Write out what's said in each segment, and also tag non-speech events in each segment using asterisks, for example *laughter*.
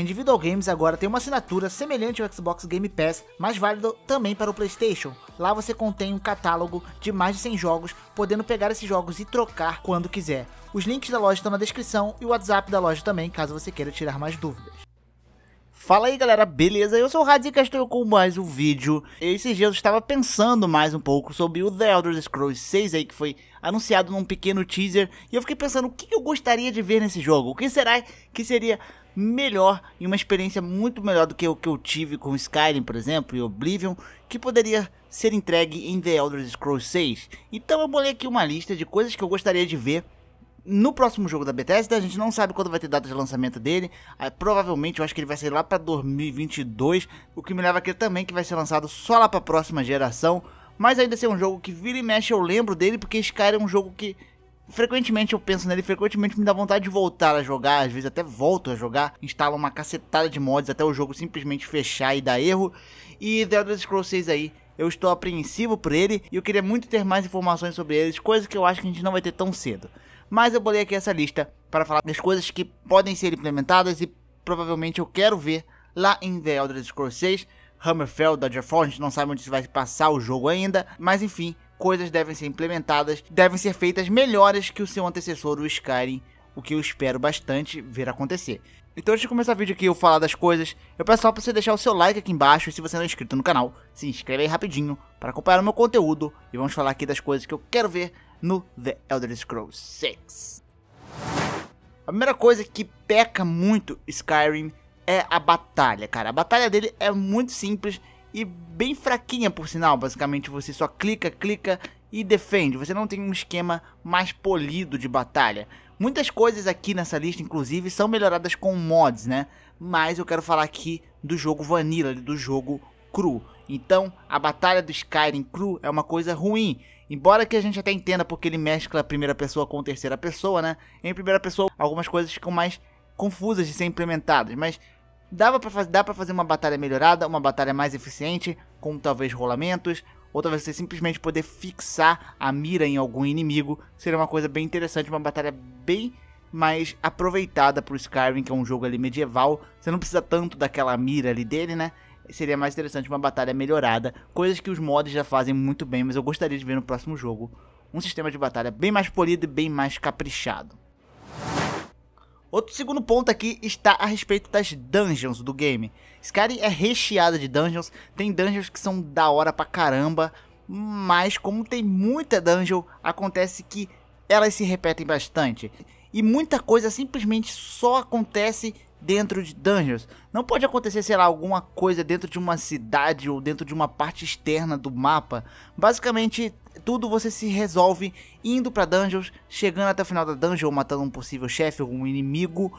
Individual Games agora tem uma assinatura semelhante ao Xbox Game Pass, mas válida também para o PlayStation. Lá você contém um catálogo de mais de 100 jogos, podendo pegar esses jogos e trocar quando quiser. Os links da loja estão na descrição e o WhatsApp da loja também, caso você queira tirar mais dúvidas. Fala aí galera, beleza? Eu sou o Radzi estou com mais um vídeo. Esses dias eu estava pensando mais um pouco sobre o The Elder Scrolls 6 aí que foi anunciado num pequeno teaser e eu fiquei pensando o que eu gostaria de ver nesse jogo, o que será que seria melhor e uma experiência muito melhor do que o que eu tive com Skyrim, por exemplo, e Oblivion, que poderia ser entregue em The Elder Scrolls 6. Então eu bolei aqui uma lista de coisas que eu gostaria de ver no próximo jogo da Bethesda, a gente não sabe quando vai ter data de lançamento dele. Ah, provavelmente, eu acho que ele vai ser lá para 2022, o que me leva a crer também que vai ser lançado só lá para a próxima geração. Mas ainda ser assim, é um jogo que vira e mexe eu lembro dele, porque Skyrim é um jogo que frequentemente eu penso nele, frequentemente me dá vontade de voltar a jogar, às vezes até volto a jogar, instalo uma cacetada de mods até o jogo simplesmente fechar e dar erro. E The Elder Scrolls 6 aí, eu estou apreensivo por ele e eu queria muito ter mais informações sobre eles, coisa que eu acho que a gente não vai ter tão cedo. Mas eu bolei aqui essa lista para falar das coisas que podem ser implementadas e provavelmente eu quero ver lá em The Elder Scrolls 6. Hammerfell, Dodgerfall, a gente não sabe onde vai passar o jogo ainda, mas enfim, coisas devem ser implementadas, devem ser feitas melhores que o seu antecessor, o Skyrim, o que eu espero bastante ver acontecer. Então antes de começar o vídeo aqui eu falar das coisas, eu peço só pra você deixar o seu like aqui embaixo e se você não é inscrito no canal, se inscreve aí rapidinho para acompanhar o meu conteúdo e vamos falar aqui das coisas que eu quero ver no The Elder Scrolls 6. A primeira coisa que peca muito Skyrim é a batalha, cara. A batalha dele é muito simples e bem fraquinha por sinal, basicamente você só clica, clica e defende. Você não tem um esquema mais polido de batalha. Muitas coisas aqui nessa lista, inclusive, são melhoradas com mods, né? Mas eu quero falar aqui do jogo vanilla, do jogo cru. Então, a batalha do Skyrim cru é uma coisa ruim. Embora que a gente até entenda porque ele mescla a primeira pessoa com terceira pessoa, né? Em primeira pessoa, algumas coisas ficam mais confusas de ser implementadas, mas Dava pra dá para fazer uma batalha melhorada, uma batalha mais eficiente, com talvez rolamentos, ou talvez você simplesmente poder fixar a mira em algum inimigo, seria uma coisa bem interessante, uma batalha bem mais aproveitada pro Skyrim, que é um jogo ali medieval, você não precisa tanto daquela mira ali dele, né? Seria mais interessante uma batalha melhorada, coisas que os mods já fazem muito bem, mas eu gostaria de ver no próximo jogo um sistema de batalha bem mais polido e bem mais caprichado. Outro segundo ponto aqui está a respeito das dungeons do game. Skyrim é recheada de dungeons, tem dungeons que são da hora pra caramba, mas como tem muita dungeon, acontece que elas se repetem bastante. E muita coisa simplesmente só acontece dentro de dungeons. Não pode acontecer, sei lá, alguma coisa dentro de uma cidade ou dentro de uma parte externa do mapa. Basicamente, tudo você se resolve indo para dungeons, chegando até o final da dungeon, matando um possível chefe ou um inimigo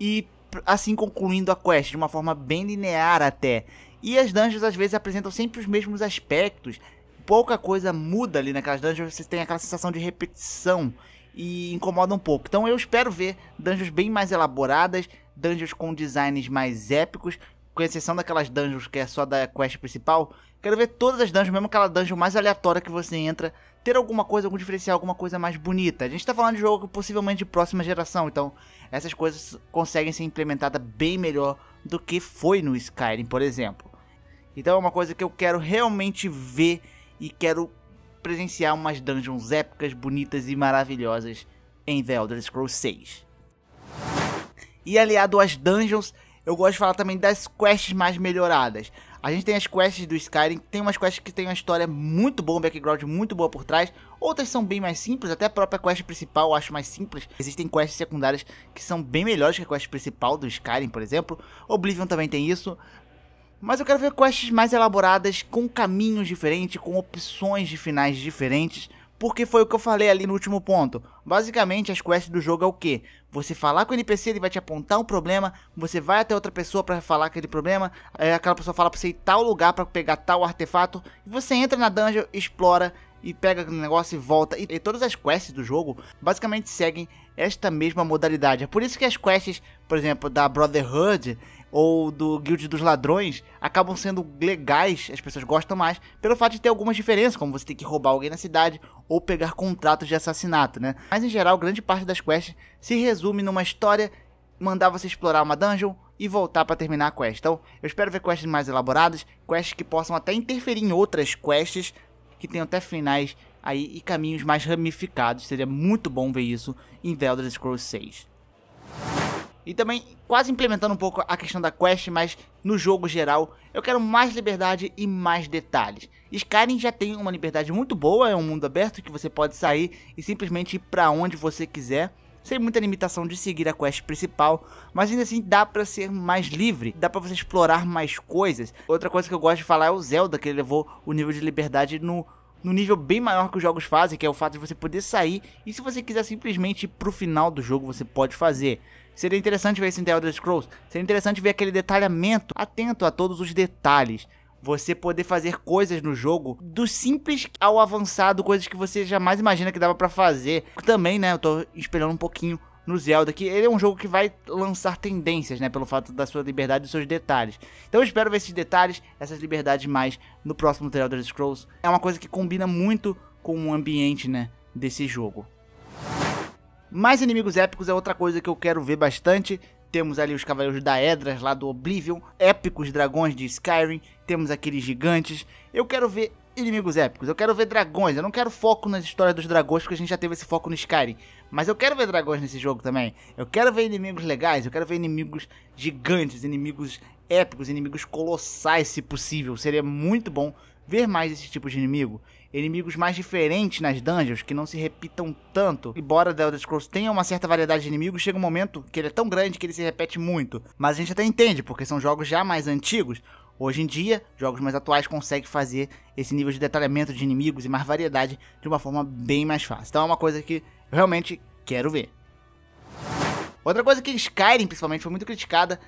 e assim concluindo a quest de uma forma bem linear até. E as dungeons às vezes apresentam sempre os mesmos aspectos. Pouca coisa muda ali naquelas dungeons, você tem aquela sensação de repetição e incomoda um pouco. Então eu espero ver dungeons bem mais elaboradas, dungeons com designs mais épicos, com exceção daquelas dungeons que é só da quest principal. Quero ver todas as dungeons, mesmo aquela dungeon mais aleatória que você entra, ter alguma coisa, algum diferencial, alguma coisa mais bonita. A gente tá falando de jogo possivelmente de próxima geração, então essas coisas conseguem ser implementadas bem melhor do que foi no Skyrim, por exemplo. Então é uma coisa que eu quero realmente ver e quero presenciar umas dungeons épicas, bonitas e maravilhosas em The Elder Scrolls 6. E aliado às dungeons, eu gosto de falar também das quests mais melhoradas. A gente tem as quests do Skyrim, tem umas quests que tem uma história muito boa, um background muito boa por trás. Outras são bem mais simples, até a própria quest principal eu acho mais simples. Existem quests secundárias que são bem melhores que a quest principal do Skyrim, por exemplo. Oblivion também tem isso. Mas eu quero ver quests mais elaboradas, com caminhos diferentes, com opções de finais diferentes. Porque foi o que eu falei ali no último ponto. Basicamente, as quests do jogo é o quê? Você falar com o NPC, ele vai te apontar um problema, você vai até outra pessoa para falar aquele problema, aí aquela pessoa fala pra você ir tal lugar para pegar tal artefato, e você entra na dungeon, explora, e pega aquele negócio e volta. E, e, todas as quests do jogo basicamente seguem esta mesma modalidade. É por isso que as quests, por exemplo, da Brotherhood ou do Guild dos Ladrões acabam sendo legais, as pessoas gostam mais, pelo fato de ter algumas diferenças, como você tem que roubar alguém na cidade ou pegar contratos de assassinato, né? Mas em geral, grande parte das quests se resume numa história, mandar você explorar uma dungeon e voltar para terminar a quest. Então, eu espero ver quests mais elaboradas, quests que possam até interferir em outras quests, que tenham até finais aí e caminhos mais ramificados. Seria muito bom ver isso em The Elder Scrolls 6. E também quase implementando um pouco a questão da quest, mas no jogo geral eu quero mais liberdade e mais detalhes. Skyrim já tem uma liberdade muito boa, é um mundo aberto que você pode sair e simplesmente ir para onde você quiser. Sem muita limitação de seguir a quest principal, mas ainda assim dá para ser mais livre, dá para você explorar mais coisas. Outra coisa que eu gosto de falar é o Zelda, que ele levou o nível de liberdade no no nível bem maior que os jogos fazem, que é o fato de você poder sair e se você quiser simplesmente ir pro final do jogo, você pode fazer. Seria interessante ver isso em The Elder Scrolls, seria interessante ver aquele detalhamento, atento a todos os detalhes. Você poder fazer coisas no jogo, do simples ao avançado, coisas que você jamais imagina que dava para fazer. Também, né, eu tô espelhando um pouquinho no Zelda, que ele é um jogo que vai lançar tendências, né? Pelo fato da sua liberdade e seus detalhes. Então eu espero ver esses detalhes, essas liberdades mais no próximo The Elder Scrolls. É uma coisa que combina muito com o ambiente, né? Desse jogo. Mais inimigos épicos é outra coisa que eu quero ver bastante. Temos ali os Cavaleiros da Edras lá do Oblivion, épicos dragões de Skyrim, temos aqueles gigantes. Eu quero ver inimigos épicos, eu quero ver dragões, eu não quero foco nas histórias dos dragões, porque a gente já teve esse foco no Skyrim. Mas eu quero ver dragões nesse jogo também. Eu quero ver inimigos legais, eu quero ver inimigos gigantes, inimigos épicos, inimigos colossais, se possível. Seria muito bom ver mais esse tipo de inimigo. Inimigos mais diferentes nas dungeons, que não se repitam tanto. Embora The Elder Scrolls tenha uma certa variedade de inimigos, chega um momento que ele é tão grande que ele se repete muito. Mas a gente até entende, porque são jogos já mais antigos, Hoje em dia, jogos mais atuais conseguem fazer esse nível de detalhamento de inimigos e mais variedade de uma forma bem mais fácil. Então é uma coisa que eu realmente quero ver. Outra coisa que Skyrim principalmente foi muito criticada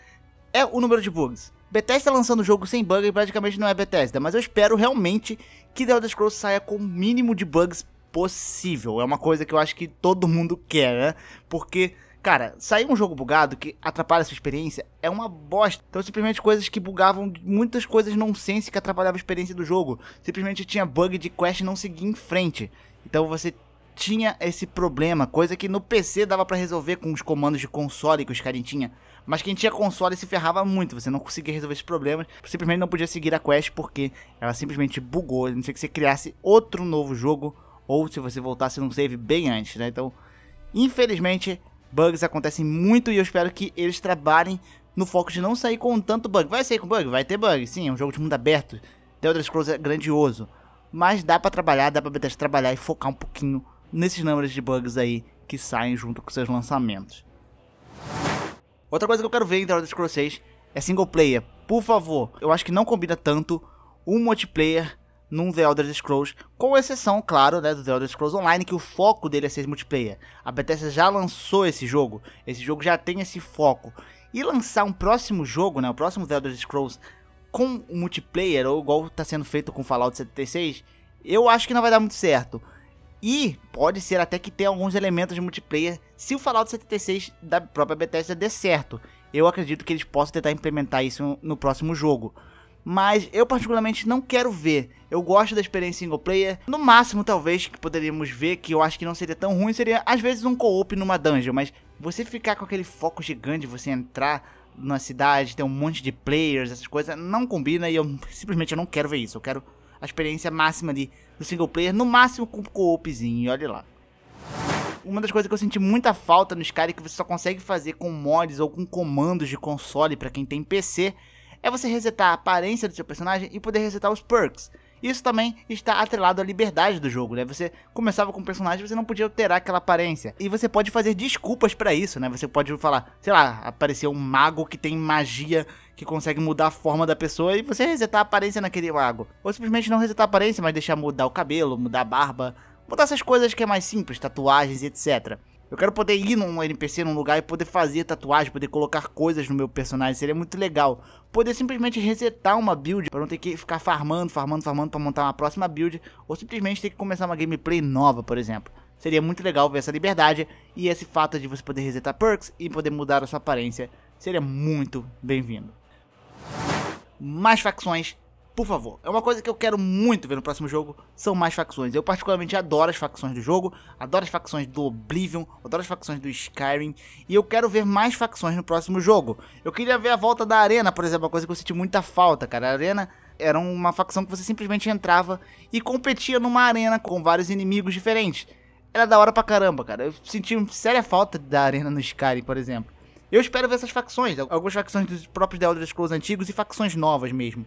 é o número de bugs. Bethesda tá lançando o jogo sem bug e praticamente não é Bethesda, mas eu espero realmente que The Elder Scrolls saia com o mínimo de bugs possível. É uma coisa que eu acho que todo mundo quer, né? Porque Cara, sair um jogo bugado que atrapalha a sua experiência é uma bosta. Então, simplesmente coisas que bugavam, muitas coisas nonsense que atrapalhavam a experiência do jogo. Simplesmente tinha bug de quest não seguir em frente. Então, você tinha esse problema, coisa que no PC dava para resolver com os comandos de console que os caras tinham. Mas quem tinha console se ferrava muito, você não conseguia resolver esses problemas, simplesmente não podia seguir a quest porque ela simplesmente bugou, a não ser que você criasse outro novo jogo ou se você voltasse num save bem antes, né? Então, infelizmente, bugs acontecem muito e eu espero que eles trabalhem no foco de não sair com tanto bug. Vai sair com bug? Vai ter bug, sim, é um jogo de mundo aberto. The Elder Scrolls é grandioso. Mas dá para trabalhar, dá pra Bethesda trabalhar e focar um pouquinho nesses números de bugs aí que saem junto com seus lançamentos. Outra coisa que eu quero ver em The Elder Scrolls 6 é single player. Por favor, eu acho que não combina tanto um multiplayer num The Elder Scrolls, com exceção, claro, né, do The Elder Scrolls Online, que o foco dele é ser multiplayer. A Bethesda já lançou esse jogo, esse jogo já tem esse foco. E lançar um próximo jogo, né, o próximo The Elder Scrolls com multiplayer, ou igual está sendo feito com Fallout 76, eu acho que não vai dar muito certo. E pode ser até que tenha alguns elementos de multiplayer se o Fallout 76 da própria Bethesda der certo. Eu acredito que eles possam tentar implementar isso no próximo jogo mas eu particularmente não quero ver. Eu gosto da experiência single player. No máximo, talvez, que poderíamos ver, que eu acho que não seria tão ruim, seria às vezes um co-op numa dungeon, mas você ficar com aquele foco gigante, você entrar numa cidade, ter um monte de players, essas coisas, não combina e eu *laughs* simplesmente eu não quero ver isso. Eu quero a experiência máxima de, do single player, no máximo com co-opzinho, e olha lá. Uma das coisas que eu senti muita falta no Skyrim, é que você só consegue fazer com mods ou com comandos de console para quem tem PC, é você resetar a aparência do seu personagem e poder resetar os perks. Isso também está atrelado à liberdade do jogo, né? Você começava com um personagem, você não podia alterar aquela aparência. E você pode fazer desculpas para isso, né? Você pode falar, sei lá, apareceu um mago que tem magia que consegue mudar a forma da pessoa e você resetar a aparência naquele mago. Ou simplesmente não resetar a aparência, mas deixar mudar o cabelo, mudar a barba, mudar essas coisas que é mais simples, tatuagens, etc. Eu quero poder ir num NPC, num lugar e poder fazer tatuagem, poder colocar coisas no meu personagem, seria muito legal. Poder simplesmente resetar uma build para não ter que ficar farmando, farmando, farmando para montar uma próxima build, ou simplesmente ter que começar uma gameplay nova, por exemplo. Seria muito legal ver essa liberdade e esse fato de você poder resetar perks e poder mudar a sua aparência. Seria muito bem-vindo. Mais facções por favor, é uma coisa que eu quero muito ver no próximo jogo, são mais facções. Eu particularmente adoro as facções do jogo, adoro as facções do Oblivion, adoro as facções do Skyrim, e eu quero ver mais facções no próximo jogo. Eu queria ver a volta da Arena, por exemplo, uma coisa que eu senti muita falta, cara. A Arena era uma facção que você simplesmente entrava e competia numa arena com vários inimigos diferentes. Era da hora pra caramba, cara. Eu senti uma séria falta da arena no Skyrim, por exemplo. Eu espero ver essas facções, algumas facções dos próprios The Elder Scrolls antigos e facções novas mesmo.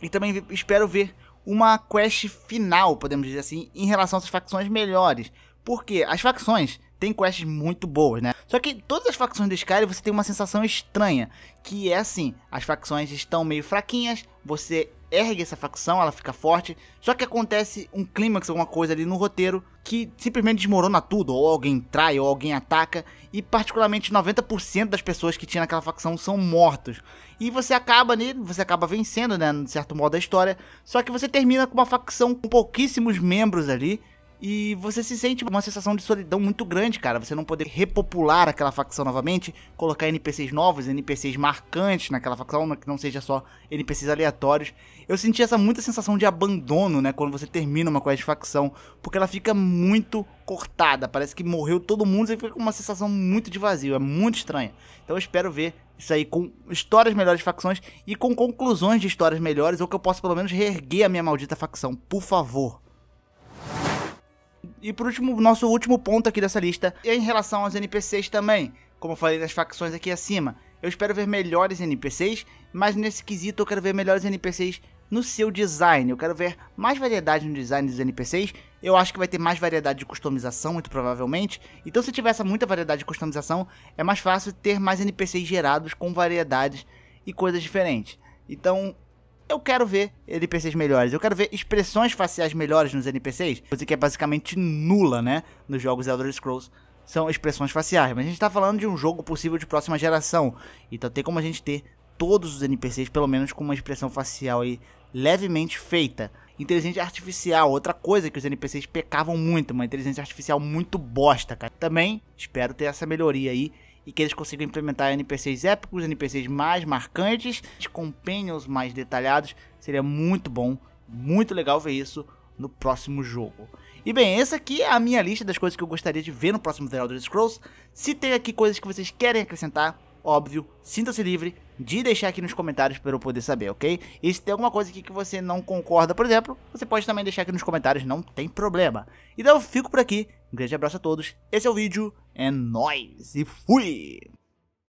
E também espero ver uma quest final, podemos dizer assim, em relação às facções melhores. Porque as facções têm quests muito boas, né? Só que todas as facções do Skyrim você tem uma sensação estranha, que é assim, as facções estão meio fraquinhas, você ergue essa facção, ela fica forte. Só que acontece um clímax, alguma coisa ali no roteiro que simplesmente desmorona tudo, ou alguém trai, ou alguém ataca, e particularmente 90% das pessoas que tinha naquela facção são mortos. E você acaba né, você acaba vencendo, né, de certo modo a história, só que você termina com uma facção com pouquíssimos membros ali, e você se sente uma sensação de solidão muito grande, cara. Você não poder repopular aquela facção novamente, colocar NPCs novos, NPCs marcantes naquela facção, né, que não seja só NPCs aleatórios. Eu senti essa muita sensação de abandono, né, quando você termina uma quest de facção, porque ela fica muito cortada. Parece que morreu todo mundo e fica com uma sensação muito de vazio. É muito estranha. Então eu espero ver isso aí com histórias melhores de facções e com conclusões de histórias melhores, ou que eu possa pelo menos reerguer a minha maldita facção, por favor. E por último, nosso último ponto aqui dessa lista é em relação aos NPCs também. Como eu falei das facções aqui acima, eu espero ver melhores NPCs, mas nesse quesito eu quero ver melhores NPCs no seu design. Eu quero ver mais variedade no design dos NPCs. Eu acho que vai ter mais variedade de customização, muito provavelmente. Então, se tiver essa muita variedade de customização, é mais fácil ter mais NPCs gerados com variedades e coisas diferentes. Então, eu quero ver NPCs melhores. Eu quero ver expressões faciais melhores nos NPCs. Coisa que é basicamente nula, né? Nos jogos Elder Scrolls. São expressões faciais. Mas a gente tá falando de um jogo possível de próxima geração. Então tem como a gente ter todos os NPCs, pelo menos com uma expressão facial aí levemente feita. Inteligência artificial, outra coisa que os NPCs pecavam muito, uma inteligência artificial muito bosta, cara. Também espero ter essa melhoria aí e que eles consigam implementar NPCs épicos, NPCs mais marcantes, companions mais detalhados. Seria muito bom, muito legal ver isso no próximo jogo. E bem, essa aqui é a minha lista das coisas que eu gostaria de ver no próximo The Elder Scrolls. Se tem aqui coisas que vocês querem acrescentar, óbvio, sinta-se livre de deixar aqui nos comentários para eu poder saber, ok? E se tem alguma coisa aqui que você não concorda, por exemplo, você pode também deixar aqui nos comentários, não tem problema. Então eu fico por aqui, um grande abraço a todos, esse é o vídeo, é nóis e fui!